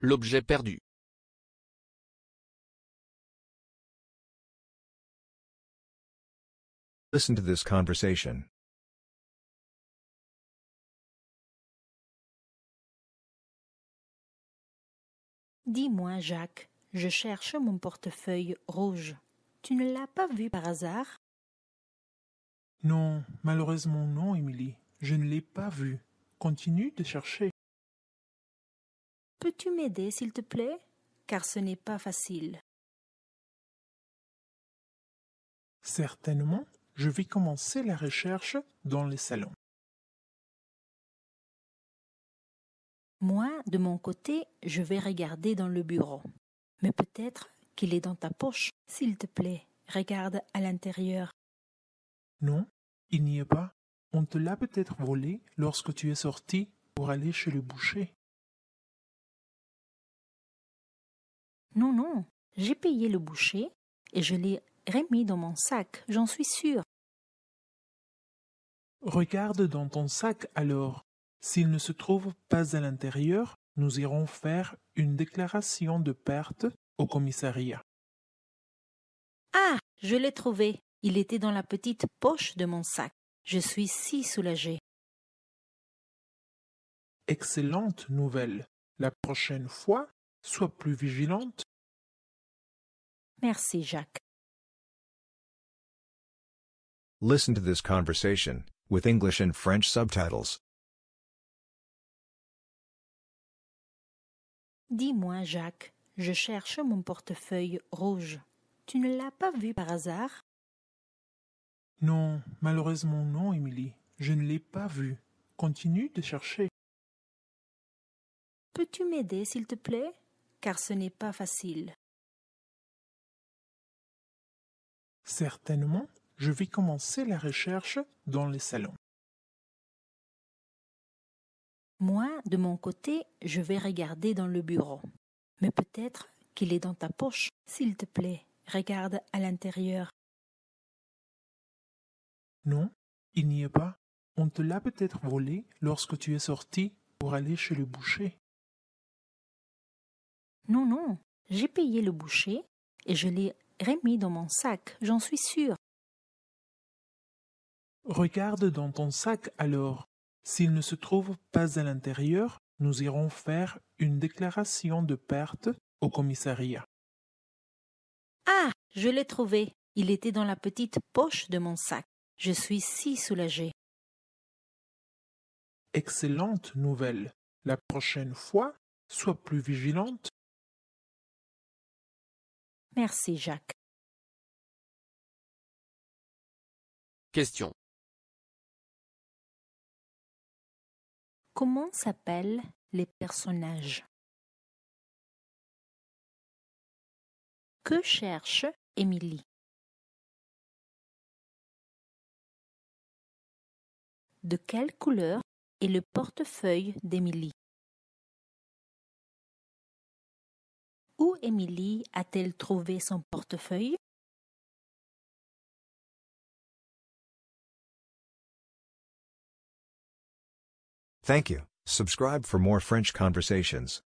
l'objet perdu Listen to this conversation. Dis-moi, Jacques, je cherche mon portefeuille rouge. Tu ne l'as pas vu par hasard Non, malheureusement non, Émilie. Je ne l'ai pas vu. Continue de chercher. Peux-tu m'aider, s'il te plaît Car ce n'est pas facile. Certainement, je vais commencer la recherche dans le salon. Moi, de mon côté, je vais regarder dans le bureau. Mais peut-être qu'il est dans ta poche. S'il te plaît, regarde à l'intérieur. Non, il n'y est pas. On te l'a peut-être volé lorsque tu es sorti pour aller chez le boucher. Non, non, j'ai payé le boucher et je l'ai remis dans mon sac, j'en suis sûre. Regarde dans ton sac alors. S'il ne se trouve pas à l'intérieur, nous irons faire une déclaration de perte au commissariat. Ah, je l'ai trouvé. Il était dans la petite poche de mon sac. Je suis si soulagée. Excellente nouvelle. La prochaine fois, sois plus vigilante Merci, Jacques. Listen to this conversation, with English and French subtitles. Dis-moi, Jacques, je cherche mon portefeuille rouge. Tu ne l'as pas vu par hasard Non, malheureusement non, Émilie. Je ne l'ai pas vu. Continue de chercher. Peux-tu m'aider, s'il te plaît Car ce n'est pas facile. Certainement, je vais commencer la recherche dans les salons. Moi, de mon côté, je vais regarder dans le bureau. Mais peut-être qu'il est dans ta poche. S'il te plaît, regarde à l'intérieur. Non, il n'y est pas. On te l'a peut-être volé lorsque tu es sorti pour aller chez le boucher. Non, non, j'ai payé le boucher et je l'ai remis dans mon sac, j'en suis sûr. Regarde dans ton sac alors. S'il ne se trouve pas à l'intérieur, nous irons faire une déclaration de perte au commissariat. Ah, je l'ai trouvé. Il était dans la petite poche de mon sac. Je suis si soulagée. Excellente nouvelle. La prochaine fois, sois plus vigilante Merci Jacques. Question. Comment s'appellent les personnages Que cherche Émilie De quelle couleur est le portefeuille d'Émilie Où Émilie a-t-elle trouvé son portefeuille? Thank you. Subscribe for more French conversations.